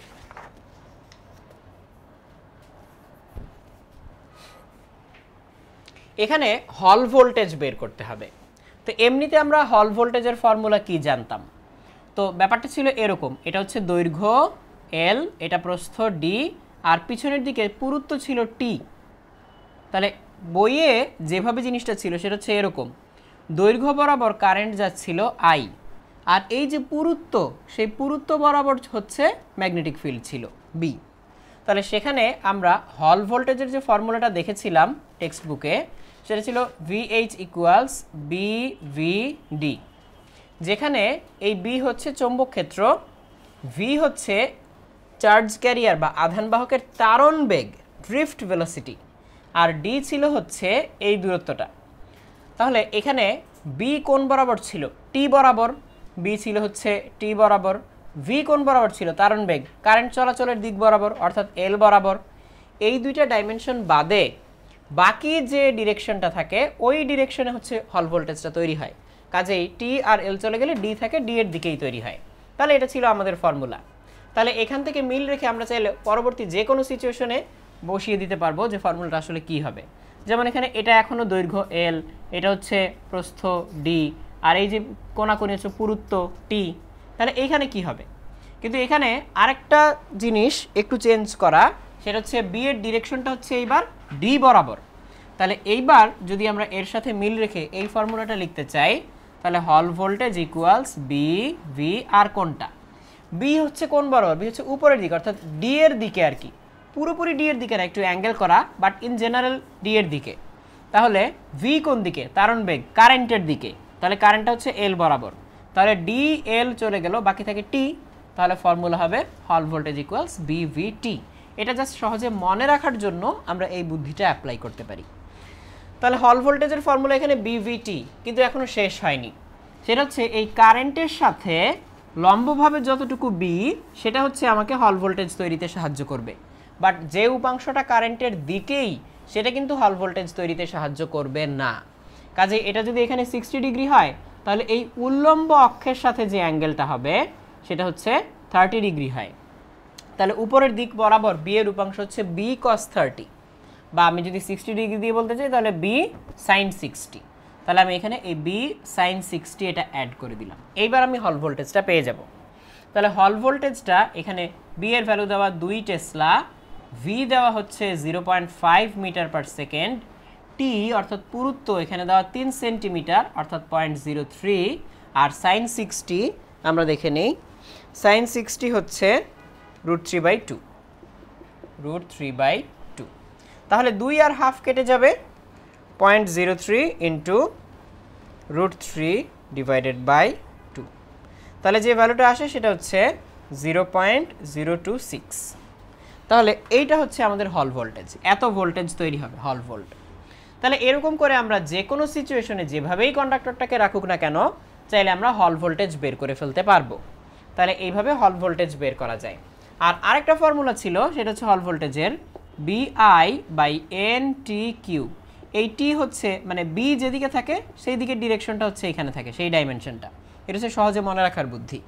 A: এখানে হল ভোল্টেজ বের করতে হবে তো এমনিতে আমরা হল ভোল্টেজের ফর্মুলা কি জানতাম তো ব্যাপারটা ছিল এরকম এটা হচ্ছে দৈর্ঘ্য এল এটা প্রস্থ ডি আর পিছনের দিকে পুরুত্ব ছিল টি তাহলে বইয়ে যেভাবে জিনিসটা ছিল সেটা হচ্ছে এরকম দৈর্ঘ্য বরাবর কারেন্ট যাচ্ছিল আই আর এই যে পুরুত্ব সেই পুরুত্ব বরাবর হচ্ছে ম্যাগনেটিক ফিল্ড ছিল বি তাহলে সেখানে আমরা হল ভোল্টেজের যে ফর্মুলাটা দেখেছিলাম টেক্সট বুকে সেটা ছিল V H equals B V D যেখানে এই বি হচ্ছে চৌম্বক ক্ষেত্র ভি হচ্ছে চার্জ ক্যারিয়ার বা আধানবাহকের তারণ বেগ ড্রিফ্ট ভেলোসিটি আর ডি ছিল হচ্ছে এই দূরত্বটা তাহলে এখানে বি কোন বরাবর ছিল টি বরাবর বি ছিল হচ্ছে টি বরাবর ভি কোন বরাবর ছিল তারণ বেগ কারেন্ট চলাচলের দিক বরাবর অর্থাৎ এল বরাবর এই দুইটা ডাইমেনশন বাদে বাকি যে ডিরেকশনটা থাকে ওই ডিরেকশনে হচ্ছে হল ভোল্টেজটা তৈরি হয় কাজেই টি আর এল চলে গেলে ডি থাকে ডি এর দিকেই তৈরি হয় তাহলে এটা ছিল আমাদের ফর্মুলা তাহলে এখান থেকে মিল রেখে আমরা চাইলে পরবর্তী যে কোনো সিচুয়েশনে বসিয়ে দিতে পারবো যে ফর্মুলাটা আসলে কি হবে যেমন এখানে এটা এখনও দৈর্ঘ্য এল এটা হচ্ছে প্রস্থ ডি আর এই যে কোনি হচ্ছে পুরুত্ব টি তাহলে এইখানে কি হবে কিন্তু এখানে আরেকটা জিনিস একটু চেঞ্জ করা সেটা হচ্ছে বি এর ডিরেকশনটা হচ্ছে এইবার ডি বরাবর তাহলে এইবার যদি আমরা এর সাথে মিল রেখে এই ফর্মুলাটা লিখতে চাই তাহলে Hall voltage equals B V আর কোনটা বি হচ্ছে কোন বরাবর বি হচ্ছে উপরের দিকে অর্থাৎ ডি এর দিকে আর কি পুরোপুরি ডি এর দিকে না একটু অ্যাঙ্গেল করা বাট ইন জেনারেল ডি এর দিকে তাহলে ভি কোন দিকে তারণ বেগ কারেন্টের দিকে তাহলে কারেন্টটা হচ্ছে এল বরাবর তাহলে ডি এল চলে গেল বাকি থাকে টি তাহলে ফর্মুলা হবে Hall voltage equals B V T এটা জাস্ট সহজে মনে রাখার জন্য আমরা এই বুদ্ধিটা অ্যাপ্লাই করতে পারি তাহলে হল ভোল্টেজের ফর্মুলা এখানে বিভিটি কিন্তু এখনও শেষ হয়নি সেটা হচ্ছে এই কারেন্টের সাথে লম্বভাবে যতটুকু বি সেটা হচ্ছে আমাকে হল ভোল্টেজ তৈরিতে সাহায্য করবে বাট যে উপাংশটা কারেন্টের দিকেই সেটা কিন্তু হল ভোল্টেজ তৈরিতে সাহায্য করবে না কাজে এটা যদি এখানে সিক্সটি ডিগ্রি হয় তাহলে এই উল্লম্ব অক্ষের সাথে যে অ্যাঙ্গেলটা হবে সেটা হচ্ছে থার্টি ডিগ্রি হয় তাহলে উপরের দিক বরাবর বি এর উপাংশ হচ্ছে বি কস থার্টি বা আমি যদি সিক্সটি ডিগ্রি দিয়ে বলতে চাই তাহলে বি সাইন সিক্সটি তাহলে আমি এখানে এই বি সাইন সিক্সটি এটা অ্যাড করে দিলাম এইবার আমি হল ভোল্টেজটা পেয়ে যাব তাহলে হল ভোল্টেজটা এখানে বি এর ভ্যালু দেওয়া দুই টেসলা ভি দেওয়া হচ্ছে zero point five metre per second T অর্থাৎ পুরুত্ব এখানে দেওয়া তিন সেন্টিমিটার অর্থাৎ পয়েন্ট জিরো থ্রি আর সাইন সিক্সটি আমরা দেখে নিই সাইন সিক্সটি হচ্ছে root three by two root three by two তাহলে দুই আর হাফ কেটে যাবে point zero three into root three divided by two তাহলে যে ভ্যালুটা আসে সেটা হচ্ছে zero point zero two six তাহলে এইটা হচ্ছে আমাদের হল ভোল্টেজ এত ভোল্টেজ তৈরি হবে হল ভোল্ট তাহলে এরকম করে আমরা যে কোনো সিচুয়েশনে যেভাবেই কন্ডাক্টরটাকে রাখুক না কেন চাইলে আমরা হল ভোল্টেজ বের করে ফেলতে পারবো তাহলে এইভাবে হল ভোল্টেজ বের করা যায় আর আরেকটা ফর্মুলা ছিল সেটা হচ্ছে হল ভোল্টেজের বিআই বাই এন টি কিউ এই টি হচ্ছে মানে বি যেদিকে থাকে সেই দিকে ডিরেকশনটা হচ্ছে এখানে থাকে সেই ডাইমেনশনটা এটা হচ্ছে সহজে মনে রাখার বুদ্ধি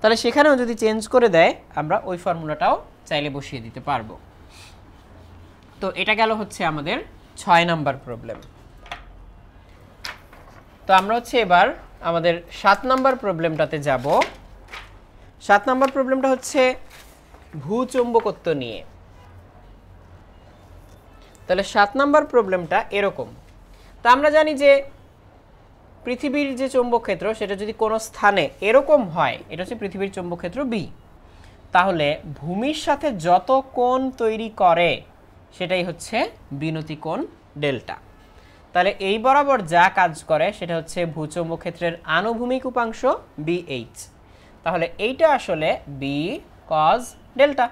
A: তাহলে সেখানেও যদি চেঞ্জ করে দেয় আমরা ওই ফর্মুলাটাও চাইলে বসিয়ে দিতে পারবো তো এটা গেল হচ্ছে আমাদের ছয় নাম্বার প্রবলেম তো আমরা হচ্ছে এবার আমাদের সাত নাম্বার প্রবলেমটাতে যাব সাত নাম্বার প্রবলেমটা হচ্ছে ভূচুম্বকত্ব নিয়ে তাহলে সাত নম্বর প্রবলেমটা এরকম তা আমরা জানি যে পৃথিবীর যে চৌম্বকক্ষেত্র সেটা যদি কোনো স্থানে এরকম হয় এটা হচ্ছে পৃথিবীর চৌম্বকক্ষেত্র বি তাহলে ভূমির সাথে যত কোণ তৈরি করে সেটাই হচ্ছে বিনতি কোণ ডেল্টা তাহলে এই বরাবর যা কাজ করে সেটা হচ্ছে ভূচৌম্বক্ষেত্রের আনুভূমিক উপাংশ বিএইচ তাহলে এইটা আসলে বি কজ ডেল্টা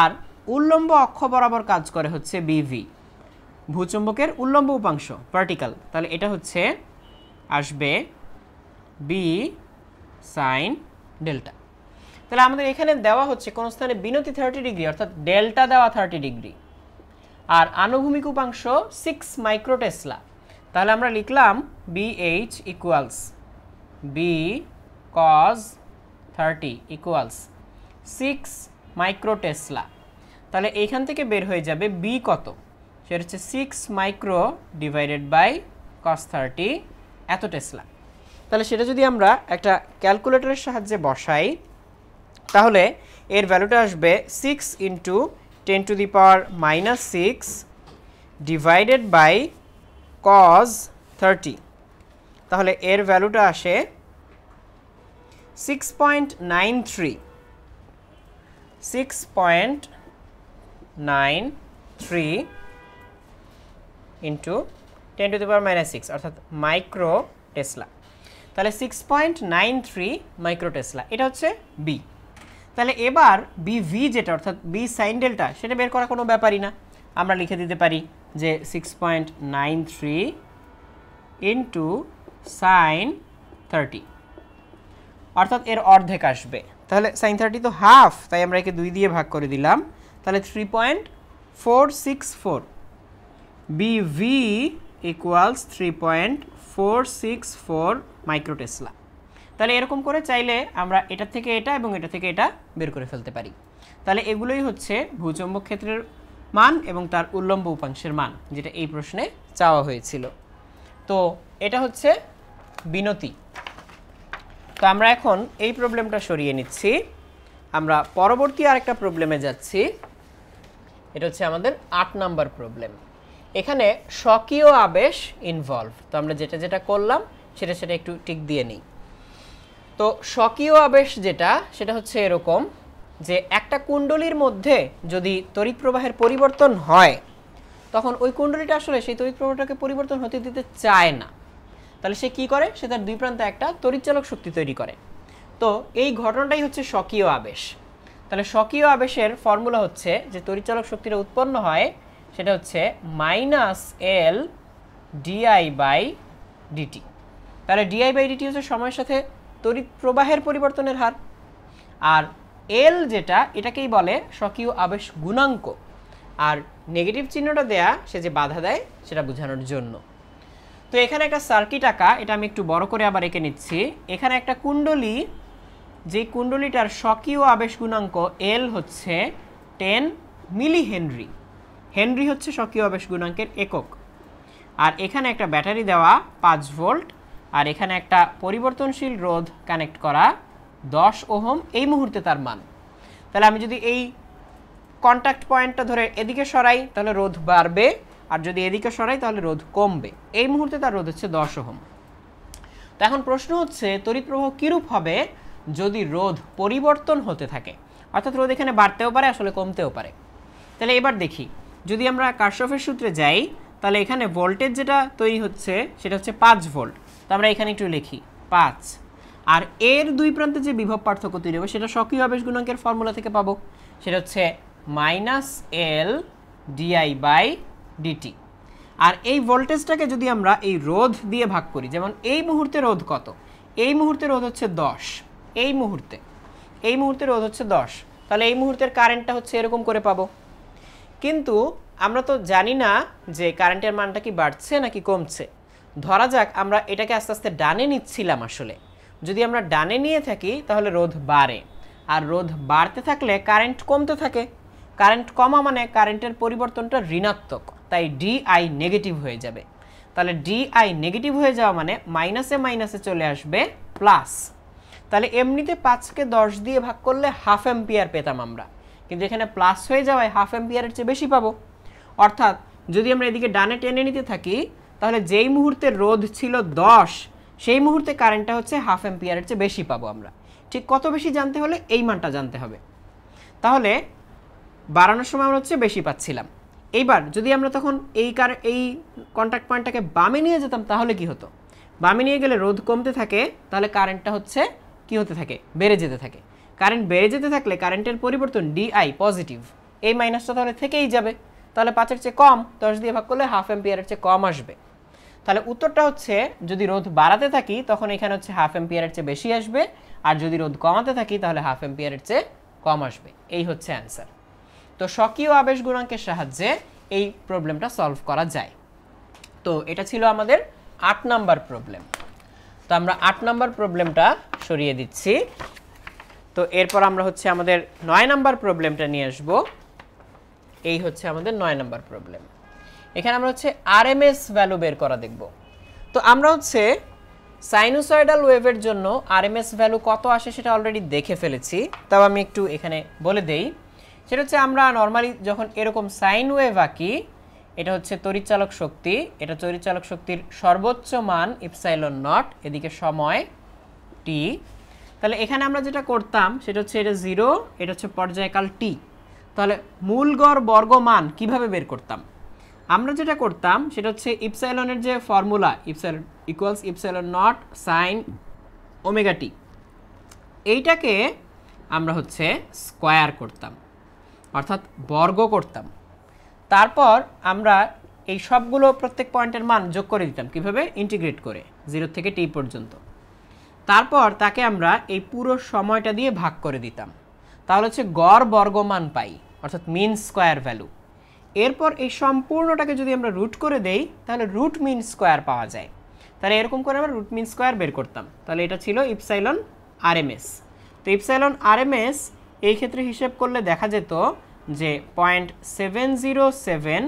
A: আর উল্লম্ব অক্ষ বরাবর কাজ করে হচ্ছে বিভি ভূচুম্বকের উল্লম্ব উপাংশ ভার্টিক্যাল তাহলে এটা হচ্ছে আসবে বি সাইন ডেল্টা তাহলে আমাদের এখানে দেওয়া হচ্ছে কোন স্থানে বিনতি থার্টি ডিগ্রি অর্থাৎ ডেল্টা দেওয়া থার্টি ডিগ্রি আর আনুভূমিক উপাংশ সিক্স মাইক্রোটেসলা তাহলে আমরা লিখলাম B H equals B cos thirty equals six micro tesla তাহলে এইখান থেকে বের হয়ে যাবে বি কত সেটা হচ্ছে six micro divided by cos thirty এত টেসলা তাহলে সেটা যদি আমরা একটা ক্যালকুলেটরের সাহায্যে বসাই তাহলে এর ভ্যালুটা আসবে six into ten to the power minus six divided by cos thirty তাহলে এর ভ্যালুটা আসে six point nine three six point nine three into ten to the power minus six অর্থাৎ মাইক্রো টেসলা তাহলে six point nine three micro tesla এটা হচ্ছে B তাহলে এবার বি ভি যেটা অর্থাৎ বি সাইন ডেল্টা সেটা বের করা কোনো ব্যাপারই না আমরা লিখে দিতে পারি যে six point nine three into sine thirty অর্থাৎ এর অর্ধেক আসবে তাহলে সাইন থার্টি তো হাফ তাই আমরা একে দুই দিয়ে ভাগ করে দিলাম তাহলে three point four six four B V equals three point four six four microtesla তাহলে এরকম করে চাইলে আমরা এটা থেকে এটা এবং এটা থেকে এটা বের করে ফেলতে পারি তাহলে এগুলোই হচ্ছে ভূচম্বক ক্ষেত্রের মান এবং তার উল্লম্ব উপাংশের মান যেটা এই প্রশ্নে চাওয়া হয়েছিল তো এটা হচ্ছে বিনতি তো আমরা এখন এই প্রবলেমটা সরিয়ে নিচ্ছি আমরা পরবর্তী আরেকটা প্রবলেমে যাচ্ছি এটা হচ্ছে আমাদের আট নাম্বার প্রবলেম এখানে স্বকীয় আবেশ ইনভলভ তো আমরা যেটা যেটা করলাম সেটা সেটা একটু টিক দিয়ে নিই তো স্বকীয় আবেশ যেটা সেটা হচ্ছে এরকম যে একটা কুণ্ডলীর মধ্যে যদি তড়িৎ প্রবাহের পরিবর্তন হয় তখন ওই কুণ্ডলীটা আসলে সেই তড়িৎ প্রবাহটাকে পরিবর্তন হতে দিতে চায় না তাহলে সে কি করে সে তার দুই প্রান্তে একটা তরিচালক শক্তি তৈরি করে তো এই ঘটনাটাই হচ্ছে স্বকীয় আবেশ তাহলে স্বকীয় আবেশের ফর্মুলা হচ্ছে যে তরিচালক শক্তিটা উৎপন্ন হয় সেটা হচ্ছে minus L D I by D T তাহলে ডিআই বাই ডিটি হচ্ছে সময়ের সাথে তড়িৎ প্রবাহের পরিবর্তনের হার আর এল যেটা এটাকেই বলে স্বকীয় আবেশ গুণাঙ্ক আর নেগেটিভ চিহ্নটা দেয়া সে যে বাধা দেয় সেটা বোঝানোর জন্য তো এখানে একটা সার্কিট আঁকা এটা আমি একটু বড় করে আবার এঁকে নিচ্ছি এখানে একটা কুণ্ডলী যে কুণ্ডলীটার স্বকীয় আবেশ গুণাঙ্ক এল হচ্ছে টেন মিলি হেনরি হেনরি হচ্ছে স্বকীয় আবেশ গুণাঙ্কের একক আর এখানে একটা ব্যাটারি দেওয়া পাঁচ ভোল্ট আর এখানে একটা পরিবর্তনশীল রোধ কানেক্ট করা দশ ওহম এই মুহূর্তে তার মান তাহলে আমি যদি এই কন্ট্যাক্ট পয়েন্টটা ধরে এদিকে সরাই তাহলে রোধ বাড়বে আর যদি এদিকে সরাই তাহলে রোধ কমবে এই মুহূর্তে তার রোধ হচ্ছে দশ ওহম তো এখন প্রশ্ন হচ্ছে তড়িৎ প্রবাহ কীরূপ হবে যদি রোধ পরিবর্তন হতে থাকে অর্থাৎ রোধ এখানে বাড়তেও পারে আসলে কমতেও পারে তাহলে এবার দেখি যদি আমরা কাশ্যফের সূত্রে যাই তাহলে এখানে ভোল্টেজ যেটা তৈরি হচ্ছে সেটা হচ্ছে পাঁচ ভোল্ট তো আমরা এখানে একটু লিখি পাঁচ আর এর দুই প্রান্তে যে বিভব পার্থক্য তৈরি হবে সেটা সক্রিয় আবেশ গুণাঙ্কের ফর্মুলা থেকে পাবো সেটা হচ্ছে minus L D I by D T আর এই ভোল্টেজটাকে যদি আমরা এই রোধ দিয়ে ভাগ করি যেমন এই মুহূর্তে রোধ কত এই মুহূর্তে রোধ হচ্ছে দশ এই মুহূর্তে এই মুহূর্তে রোধ হচ্ছে দশ তাহলে এই মুহূর্তের কারেন্টটা হচ্ছে এরকম করে পাবো কিন্তু আমরা তো জানি না যে কারেন্টের মানটা কি বাড়ছে নাকি কমছে ধরা যাক আমরা এটাকে আস্তে আস্তে ডানে নিচ্ছিলাম আসলে যদি আমরা ডানে নিয়ে থাকি তাহলে রোধ বাড়ে আর রোধ বাড়তে থাকলে কারেন্ট কমতে থাকে কারেন্ট কমা মানে কারেন্টের পরিবর্তনটা ঋণাত্মক তাই ডিআই নেগেটিভ হয়ে যাবে তাহলে ডিআই নেগেটিভ হয়ে যাওয়া মানে মাইনাসে মাইনাসে চলে আসবে প্লাস তাহলে এমনিতে পাঁচকে দশ দিয়ে ভাগ করলে হাফ এম্পিয়ার পেতাম আমরা কিন্তু এখানে প্লাস হয়ে যাওয়ায় হাফ এম্পিয়ারের চেয়ে বেশি পাবো অর্থাৎ যদি আমরা এদিকে ডানে টেনে নিতে থাকি তাহলে যেই মুহূর্তে রোধ ছিল দশ সেই মুহূর্তে কারেন্টটা হচ্ছে হাফ এম্পিয়ারের চেয়ে বেশি পাবো আমরা ঠিক কত বেশি জানতে হলে এই মানটা জানতে হবে তাহলে বাড়ানোর সময় আমরা হচ্ছে বেশি পাচ্ছিলাম এইবার যদি আমরা তখন এই কার এই কন্ট্যাক্ট পয়েন্টটাকে বামে নিয়ে যেতাম তাহলে কি হতো বামে নিয়ে গেলে রোধ কমতে থাকে তাহলে কারেন্টটা হচ্ছে কি হতে থাকে বেড়ে যেতে থাকে কারেন্ট বেড়ে যেতে থাকলে কারেন্টের পরিবর্তন ডিআই পজিটিভ এই মাইনাসটা তাহলে থেকেই যাবে তাহলে পাঁচের চেয়ে কম দশ দিয়ে ভাগ করলে হাফ এম্পিয়ারের চেয়ে কম আসবে তাহলে উত্তরটা হচ্ছে যদি রোধ বাড়াতে থাকি তখন এখানে হচ্ছে হাফ এম্পিয়ারের চেয়ে বেশি আসবে আর যদি রোধ কমাতে থাকি তাহলে হাফ এম্পিয়ারের চেয়ে কম আসবে এই হচ্ছে অ্যান্সার তো স্বকীয় আবেশ গুণাঙ্কের সাহায্যে এই প্রবলেমটা সলভ করা যায় তো এটা ছিল আমাদের আট নাম্বার প্রবলেম তো আমরা আট নাম্বার প্রবলেমটা সরিয়ে দিচ্ছি তো এরপর আমরা হচ্ছে আমাদের নয় নাম্বার প্রবলেমটা নিয়ে আসব এই হচ্ছে আমাদের নয় নাম্বার প্রবলেম এখানে আমরা হচ্ছে আর এম এস ভ্যালু বের করা দেখব তো আমরা হচ্ছে সাইনুসয়েডাল ওয়েভের জন্য আর এস ভ্যালু কত আসে সেটা অলরেডি দেখে ফেলেছি তাও আমি একটু এখানে বলে দেই সেটা হচ্ছে আমরা নর্মালি যখন এরকম সাইন ওয়েভ আঁকি এটা হচ্ছে তরিচালক শক্তি এটা তরিচালক শক্তির সর্বোচ্চ মান ইপসাইলন নট এদিকে সময় টি তাহলে এখানে আমরা যেটা করতাম সেটা হচ্ছে এটা জিরো এটা হচ্ছে পর্যায়কাল টি তাহলে মূল গড় বর্গ মান কীভাবে বের করতাম আমরা যেটা করতাম সেটা হচ্ছে ইপসাইলনের যে formula epsilon equals epsilon naught sine omega t এইটাকে আমরা হচ্ছে স্কোয়ার করতাম অর্থাৎ বর্গ করতাম তারপর আমরা এই সবগুলো প্রত্যেক পয়েন্টের মান যোগ করে দিতাম কিভাবে ইন্টিগ্রেট করে জিরো থেকে টি পর্যন্ত তারপর তাকে আমরা এই পুরো সময়টা দিয়ে ভাগ করে দিতাম তাহলে হচ্ছে গড় বর্গমান পাই অর্থাৎ মিন স্কোয়ার ভ্যালু এরপর এই সম্পূর্ণটাকে যদি আমরা রুট করে দেই তাহলে রুট মিন স্কোয়ার পাওয়া যায় তাহলে এরকম করে আমরা রুট মিন স্কোয়ার বের করতাম তাহলে এটা ছিল ইপসাইলন আর এম এস তো ইপসাইলন এস এই ক্ষেত্রে হিসেব করলে দেখা যেত যে point seven zero seven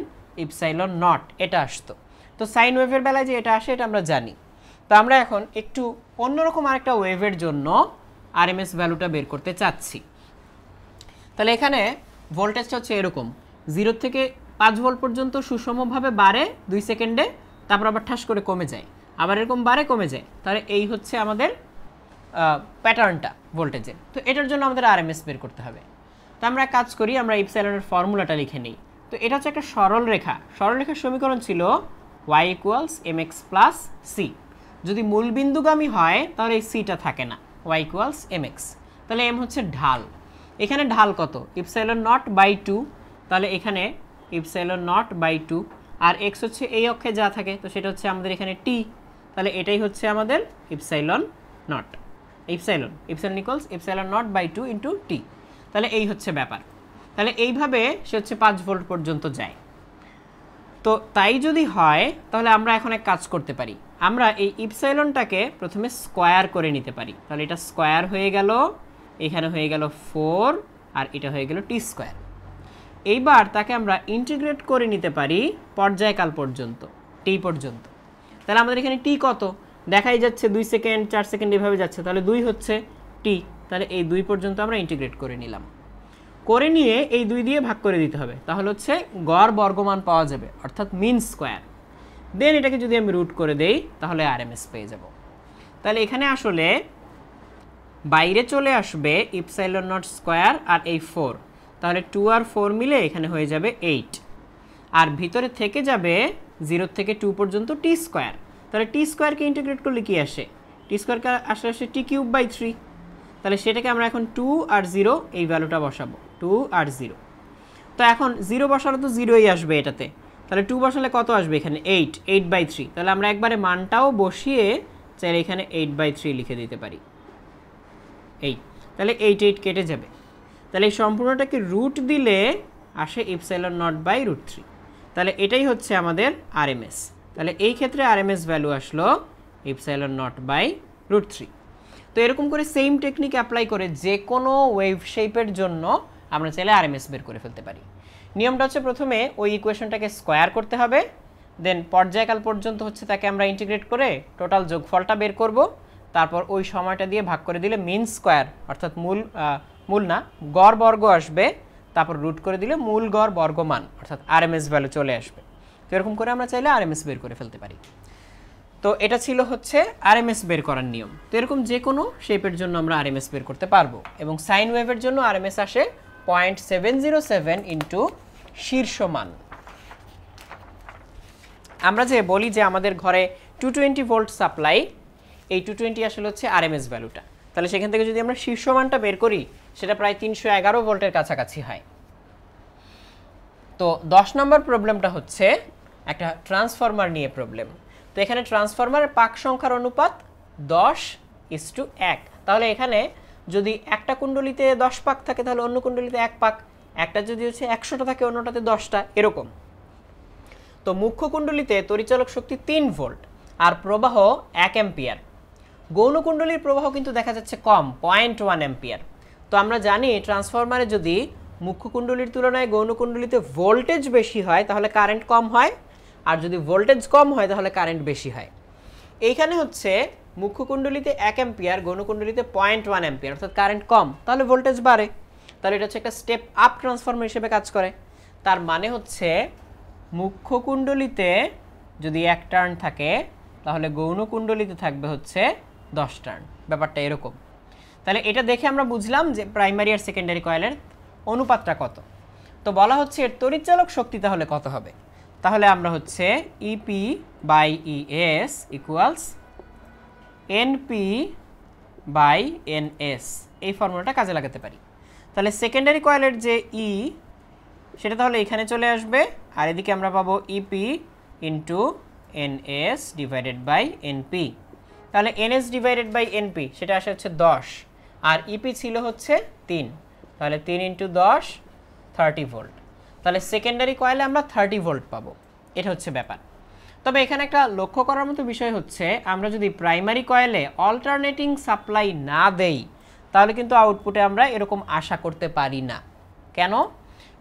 A: epsilon naught এটা আসতো তো সাইন ওয়েভের বেলায় যে এটা আসে এটা আমরা জানি তো আমরা এখন একটু অন্যরকম আরেকটা ওয়েভের জন্য আর এস ভ্যালুটা বের করতে চাচ্ছি তাহলে এখানে ভোল্টেজটা হচ্ছে এরকম জিরো থেকে পাঁচ ভোল্ট পর্যন্ত সুষমভাবে বাড়ে দুই সেকেন্ডে তারপর আবার ঠাস করে কমে যায় আবার এরকম বাড়ে কমে যায় তাহলে এই হচ্ছে আমাদের প্যাটার্নটা ভোল্টেজের তো এটার জন্য আমাদের আরএমএস বের করতে হবে তো আমরা কাজ করি আমরা ইপসাইলনের ফর্মুলাটা লিখে নিই তো এটা হচ্ছে একটা সরল রেখা সরল রেখার সমীকরণ ছিল y equals m x plus c যদি মূলবিন্দুগামী হয় তাহলে এই সিটা থাকে না ওয়াই ইকুয়ালস এম এক্স তাহলে এম হচ্ছে ঢাল এখানে ঢাল কত ইপসাইলন নট বাই টু তাহলে এখানে ইপসাইলন নট বাই টু আর এক্স হচ্ছে এই অক্ষে যা থাকে তো সেটা হচ্ছে আমাদের এখানে টি তাহলে এটাই হচ্ছে আমাদের epsilon naught epsilon epsilon equals epsilon naught by two into t তাহলে এই হচ্ছে ব্যাপার তাহলে এইভাবে সে হচ্ছে পাঁচ ভোল্ট পর্যন্ত যায় তো তাই যদি হয় তাহলে আমরা এখন এক কাজ করতে পারি আমরা এই ইপসাইলনটাকে প্রথমে স্কোয়ার করে নিতে পারি তাহলে এটা স্কোয়ার হয়ে গেল এখানে হয়ে গেল ফোর আর এটা হয়ে গেল টি স্কোয়ার এইবার তাকে আমরা ইন্টিগ্রেট করে নিতে পারি পর্যায়কাল পর্যন্ত টি পর্যন্ত তাহলে আমাদের এখানে টি কত দেখাই যাচ্ছে দুই সেকেন্ড চার সেকেন্ড এভাবে যাচ্ছে তাহলে দুই হচ্ছে টি তাহলে এই দুই পর্যন্ত আমরা ইন্টিগ্রেট করে নিলাম করে নিয়ে এই দুই দিয়ে ভাগ করে দিতে হবে তাহলে হচ্ছে গড় বর্গমান পাওয়া যাবে অর্থাৎ মিন স্কোয়ার দেন এটাকে যদি আমি রুট করে দেই তাহলে আর এম পেয়ে যাব তাহলে এখানে আসলে বাইরে চলে আসবে ইপসাইলন নট স্কোয়ার আর এই ফোর তাহলে টু আর ফোর মিলে এখানে হয়ে যাবে এইট আর ভিতরে থেকে যাবে জিরো থেকে টু পর্যন্ত টি স্কোয়ার তাহলে টি স্কোয়ারকে ইন্টিগ্রেট করলে কি আসে টি স্কোয়ারকে আসলে আসে টি কিউব বাই থ্রি তাহলে সেটাকে আমরা এখন টু আর জিরো এই ভ্যালুটা বসাবো টু আর জিরো তো এখন জিরো বসালে তো জিরোই আসবে এটাতে তাহলে টু বসালে কত আসবে এখানে এইট এইট বাই থ্রি তাহলে আমরা একবারে মানটাও বসিয়ে চাইলে এখানে এইট বাই থ্রি লিখে দিতে পারি এই তাহলে এইট এইট কেটে যাবে তাহলে এই সম্পূর্ণটাকে রুট দিলে আসে epsilon naught by root three তাহলে এটাই হচ্ছে আমাদের আর এম এস তাহলে এই ক্ষেত্রে আর এমএস ভ্যালু আসলো epsilon naught by root three তো এরকম করে সেম টেকনিক অ্যাপ্লাই করে যে কোনো ওয়েভ শেপের জন্য আমরা চাইলে আর এমএস বের করে ফেলতে পারি নিয়মটা হচ্ছে প্রথমে ওই ইকুয়েশনটাকে স্কোয়ার করতে হবে দেন পর্যায়কাল পর্যন্ত হচ্ছে তাকে আমরা ইন্টিগ্রেট করে টোটাল যোগফলটা বের করব তারপর ওই সময়টা দিয়ে ভাগ করে দিলে মিন স্কোয়ার অর্থাৎ মূল মূল না গড় বর্গ আসবে তারপর রুট করে দিলে মূল গড় বর্গমান অর্থাৎ আর এমএস ভ্যালু চলে আসবে তো এরকম করে আমরা চাইলে আরএমএস বের করে ফেলতে পারি তো এটা ছিল হচ্ছে আরএমএস বের করার নিয়ম তো এরকম যে কোনো শেপের জন্য আমরা আরএমএস বের করতে পারবো এবং সাইন ওয়েভের জন্য আরএমএস আসে point seven zero seven into শীর্ষ মান আমরা যে বলি যে আমাদের ঘরে টু টোয়েন্টি ভোল্ট সাপ্লাই এই টু টোয়েন্টি আসলে হচ্ছে আরএমএস ভ্যালুটা তাহলে সেখান থেকে যদি আমরা শীর্ষ মানটা বের করি সেটা প্রায় তিনশো এগারো ভোল্টের কাছাকাছি হয় তো দশ নম্বর প্রবলেমটা হচ্ছে একটা ট্রান্সফরমার নিয়ে প্রবলেম তো এখানে ট্রান্সফরমার পাক সংখ্যার অনুপাত দশ ইস টু এক তাহলে এখানে যদি একটা কুণ্ডলিতে দশ পাক থাকে তাহলে অন্য কুণ্ডলিতে এক পাক একটা যদি হচ্ছে একশোটা থাকে অন্যটাতে দশটা এরকম তো মুখ্য কুণ্ডলিতে তরিচালক শক্তি তিন ভোল্ট আর প্রবাহ এক অ্যাম্পিয়ার গৌণকুণ্ডলীর প্রবাহ কিন্তু দেখা যাচ্ছে কম পয়েন্ট ওয়ান অ্যাম্পিয়ার তো আমরা জানি ট্রান্সফরমারে যদি মুখ্য কুণ্ডলীর তুলনায় গৌণকুণ্ডলিতে ভোল্টেজ বেশি হয় তাহলে কারেন্ট কম হয় আর যদি ভোল্টেজ কম হয় তাহলে কারেন্ট বেশি হয় এইখানে হচ্ছে মুখ্য কুণ্ডলিতে এক অ্যাম্পিয়ার গণকুণ্ডলিতে পয়েন্ট ওয়ান অ্যাম্পিয়ার অর্থাৎ কারেন্ট কম তাহলে ভোল্টেজ বাড়ে তাহলে এটা হচ্ছে একটা স্টেপ আপ ট্রান্সফর্মার হিসেবে কাজ করে তার মানে হচ্ছে মুখ্য কুণ্ডলিতে যদি এক টার্ন থাকে তাহলে গৌণ থাকবে হচ্ছে দশ টার্ন ব্যাপারটা এরকম তাহলে এটা দেখে আমরা বুঝলাম যে প্রাইমারি আর সেকেন্ডারি কয়েলের অনুপাতটা কত তো বলা হচ্ছে এর তড়িৎচালক শক্তি তাহলে কত হবে তাহলে আমরা হচ্ছে EP by ES equals NP by NS এই ফর্মুলাটা কাজে লাগাতে পারি তাহলে সেকেন্ডারি কয়েলের যে ই e, সেটা তাহলে এখানে চলে আসবে আর এদিকে আমরা পাবো EP into NS divided by NP তাহলে এনএস ডিভাইডেড বাই এনপি সেটা আসে হচ্ছে দশ আর ইপি e ছিল হচ্ছে তিন তাহলে তিন ইন্টু দশ থার্টি ভোল্ট তাহলে সেকেন্ডারি কয়েলে আমরা থার্টি ভোল্ট পাবো এটা হচ্ছে ব্যাপার তবে এখানে একটা লক্ষ্য করার মতো বিষয় হচ্ছে আমরা যদি প্রাইমারি কয়েলে অল্টারনেটিং সাপ্লাই না দেই তাহলে কিন্তু আউটপুটে আমরা এরকম আশা করতে পারি না কেন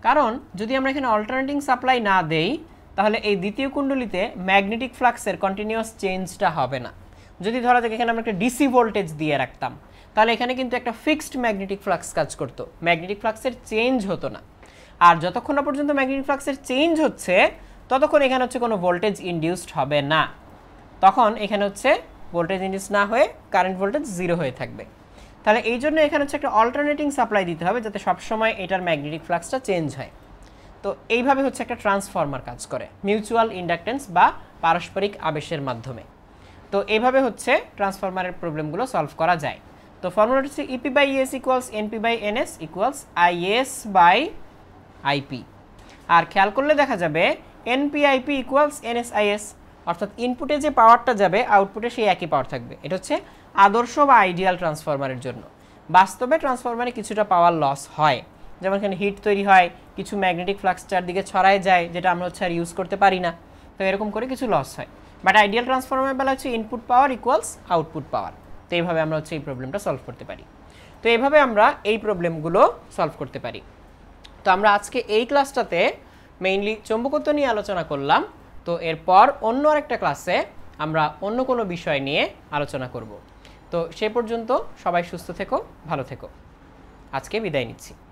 A: কারণ যদি আমরা এখানে অল্টারনেটিং সাপ্লাই না দেই তাহলে এই দ্বিতীয় কুণ্ডলিতে ম্যাগনেটিক ফ্লাক্সের কন্টিনিউয়াস চেঞ্জটা হবে না যদি ধরা যাক এখানে আমরা একটা ডিসি ভোল্টেজ দিয়ে রাখতাম তাহলে এখানে কিন্তু একটা ফিক্সড ম্যাগনেটিক ফ্লাক্স কাজ করতো ম্যাগনেটিক ফ্লাক্সের চেঞ্জ হতো না আর যতক্ষণ না পর্যন্ত ম্যাগনেটিক ফ্লাক্সের চেঞ্জ হচ্ছে ততক্ষণ এখানে হচ্ছে কোনো ভোল্টেজ ইন্ডিউসড হবে না তখন এখানে হচ্ছে ভোল্টেজ ইন্ডিউস না হয়ে কারেন্ট ভোল্টেজ জিরো হয়ে থাকবে তাহলে এই জন্য এখানে হচ্ছে একটা অল্টারনেটিং সাপ্লাই দিতে হবে যাতে সবসময় এটার ম্যাগনেটিক ফ্লাক্সটা চেঞ্জ হয় তো এইভাবে হচ্ছে একটা ট্রান্সফর্মার কাজ করে মিউচুয়াল ইন্ডাকটেন্স বা পারস্পরিক আবেশের মাধ্যমে তো এইভাবে হচ্ছে ট্রান্সফর্মারের প্রবলেমগুলো সলভ করা যায় তো ফর্মুলাটা হচ্ছে EP by ES equals NP by NS equals IS by IP আর খেয়াল করলে দেখা যাবে এনপিআইপি ইকুয়ালস এনএসআইএস অর্থাৎ ইনপুটে যে পাওয়ারটা যাবে আউটপুটে সেই একই পাওয়ার থাকবে এটা হচ্ছে আদর্শ বা আইডিয়াল ট্রান্সফরমারের জন্য বাস্তবে ট্রান্সফরমারে কিছুটা পাওয়ার লস হয় যেমন এখানে হিট তৈরি হয় কিছু ম্যাগনেটিক ফ্লাক্স চারদিকে ছড়ায় যায় যেটা আমরা হচ্ছে আর ইউজ করতে পারি না তো এরকম করে কিছু লস হয় বাট আইডিয়াল ট্রান্সফরমার বেলা হচ্ছে input power equals output power তো এইভাবে আমরা হচ্ছে এই প্রবলেমটা সলভ করতে পারি তো এইভাবে আমরা এই প্রবলেমগুলো সলভ করতে পারি তো আমরা আজকে এই ক্লাসটাতে মেইনলি চৌম্বকত্ব নিয়ে আলোচনা করলাম তো এরপর অন্য আরেকটা ক্লাসে আমরা অন্য কোনো বিষয় নিয়ে আলোচনা করব তো সে পর্যন্ত সবাই সুস্থ থেকো ভালো থেকো আজকে বিদায় নিচ্ছি